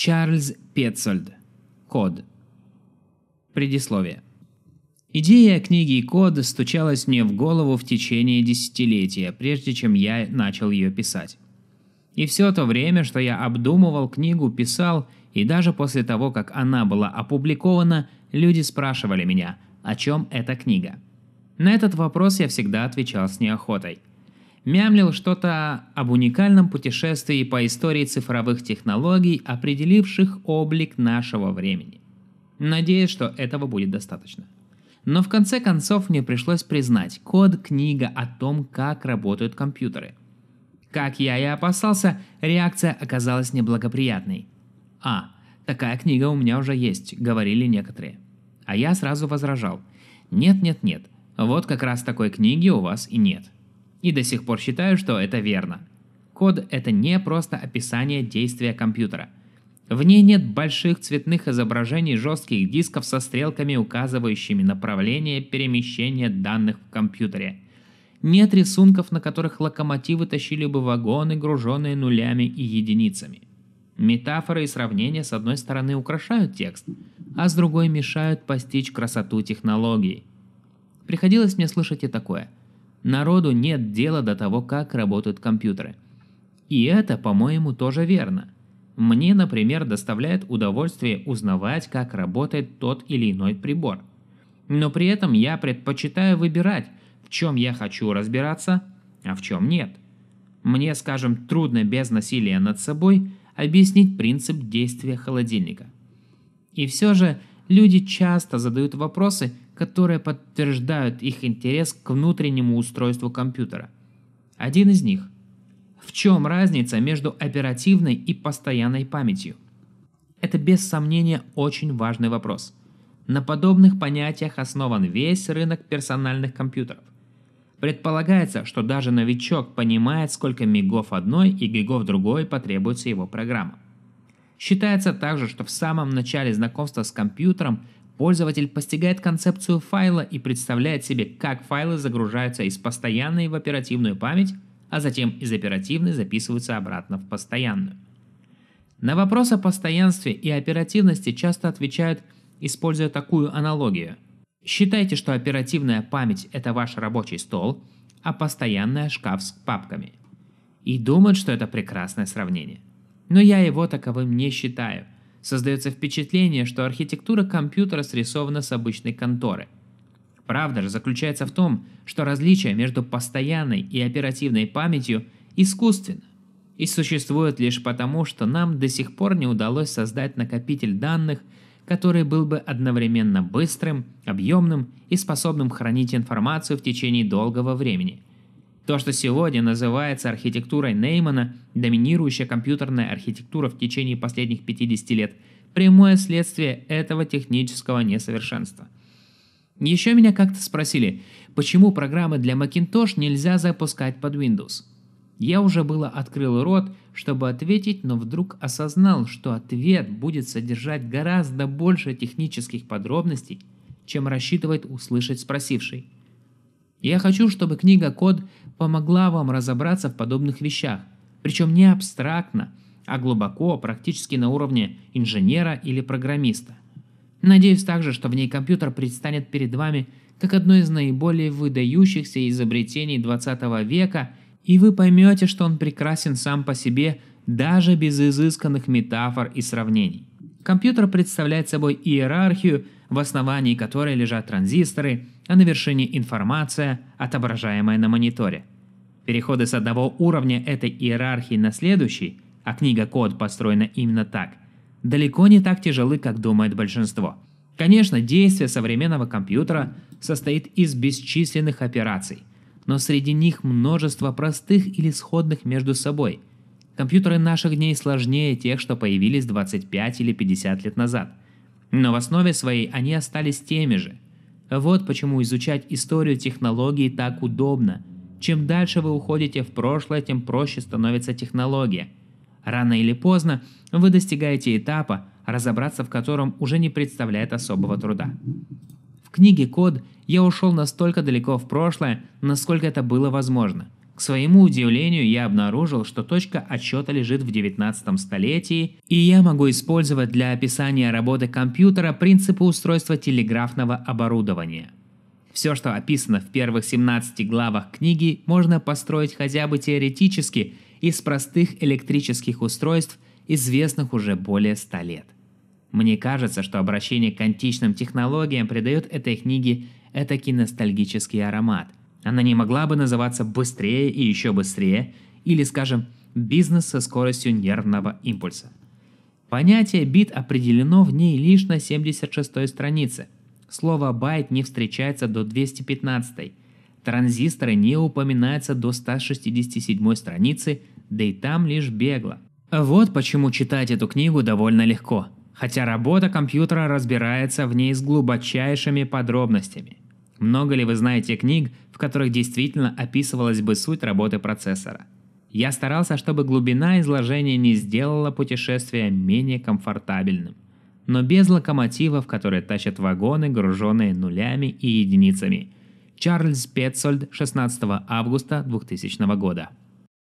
Чарльз Петцольд. Код. Предисловие. Идея книги «Код» стучалась мне в голову в течение десятилетия, прежде чем я начал ее писать. И все то время, что я обдумывал книгу, писал, и даже после того, как она была опубликована, люди спрашивали меня, о чем эта книга. На этот вопрос я всегда отвечал с неохотой – мямлил что-то об уникальном путешествии по истории цифровых технологий, определивших облик нашего времени. Надеюсь, что этого будет достаточно. Но в конце концов мне пришлось признать, код – книга о том, как работают компьютеры. Как я и опасался, реакция оказалась неблагоприятной. «А, такая книга у меня уже есть», – говорили некоторые. А я сразу возражал. «Нет-нет-нет, вот как раз такой книги у вас и нет». И до сих пор считаю, что это верно. Код — это не просто описание действия компьютера. В ней нет больших цветных изображений жестких дисков со стрелками, указывающими направление перемещения данных в компьютере. Нет рисунков, на которых локомотивы тащили бы вагоны, груженные нулями и единицами. Метафоры и сравнения с одной стороны украшают текст, а с другой мешают постичь красоту технологий. Приходилось мне слышать и такое – Народу нет дела до того, как работают компьютеры. И это, по-моему, тоже верно. Мне, например, доставляет удовольствие узнавать, как работает тот или иной прибор. Но при этом я предпочитаю выбирать, в чем я хочу разбираться, а в чем нет. Мне, скажем, трудно без насилия над собой объяснить принцип действия холодильника. И все же люди часто задают вопросы, которые подтверждают их интерес к внутреннему устройству компьютера. Один из них. В чем разница между оперативной и постоянной памятью? Это без сомнения очень важный вопрос. На подобных понятиях основан весь рынок персональных компьютеров. Предполагается, что даже новичок понимает, сколько мегов одной и гигов другой потребуется его программа. Считается также, что в самом начале знакомства с компьютером – Пользователь постигает концепцию файла и представляет себе, как файлы загружаются из постоянной в оперативную память, а затем из оперативной записываются обратно в постоянную. На вопрос о постоянстве и оперативности часто отвечают, используя такую аналогию. Считайте, что оперативная память – это ваш рабочий стол, а постоянная – шкаф с папками. И думают, что это прекрасное сравнение. Но я его таковым не считаю – Создается впечатление, что архитектура компьютера срисована с обычной конторы. Правда же заключается в том, что различие между постоянной и оперативной памятью искусственно и существует лишь потому, что нам до сих пор не удалось создать накопитель данных, который был бы одновременно быстрым, объемным и способным хранить информацию в течение долгого времени – то, что сегодня называется архитектурой Неймана, доминирующая компьютерная архитектура в течение последних 50 лет, прямое следствие этого технического несовершенства. Еще меня как-то спросили, почему программы для Macintosh нельзя запускать под Windows. Я уже было открыл рот, чтобы ответить, но вдруг осознал, что ответ будет содержать гораздо больше технических подробностей, чем рассчитывает услышать спросивший – я хочу, чтобы книга «Код» помогла вам разобраться в подобных вещах, причем не абстрактно, а глубоко, практически на уровне инженера или программиста. Надеюсь также, что в ней компьютер предстанет перед вами как одно из наиболее выдающихся изобретений 20 века, и вы поймете, что он прекрасен сам по себе, даже без изысканных метафор и сравнений. Компьютер представляет собой иерархию – в основании которой лежат транзисторы, а на вершине информация, отображаемая на мониторе. Переходы с одного уровня этой иерархии на следующий, а книга «Код» построена именно так, далеко не так тяжелы, как думает большинство. Конечно, действие современного компьютера состоит из бесчисленных операций, но среди них множество простых или сходных между собой. Компьютеры наших дней сложнее тех, что появились 25 или 50 лет назад – но в основе своей они остались теми же. Вот почему изучать историю технологий так удобно. Чем дальше вы уходите в прошлое, тем проще становится технология. Рано или поздно вы достигаете этапа, разобраться в котором уже не представляет особого труда. В книге «Код» я ушел настолько далеко в прошлое, насколько это было возможно – к своему удивлению я обнаружил, что точка отсчета лежит в 19 столетии, и я могу использовать для описания работы компьютера принципы устройства телеграфного оборудования. Все, что описано в первых 17 главах книги, можно построить хотя бы теоретически из простых электрических устройств, известных уже более 100 лет. Мне кажется, что обращение к античным технологиям придает этой книге этакий ностальгический аромат – она не могла бы называться «быстрее» и «еще быстрее», или, скажем, «бизнес со скоростью нервного импульса». Понятие «бит» определено в ней лишь на 76-й странице. Слово «байт» не встречается до 215-й. Транзисторы не упоминаются до 167-й страницы, да и там лишь бегло. Вот почему читать эту книгу довольно легко, хотя работа компьютера разбирается в ней с глубочайшими подробностями – много ли вы знаете книг, в которых действительно описывалась бы суть работы процессора? Я старался, чтобы глубина изложения не сделала путешествие менее комфортабельным. Но без локомотивов, которые тащат вагоны, груженные нулями и единицами. Чарльз Петцольд, 16 августа 2000 года.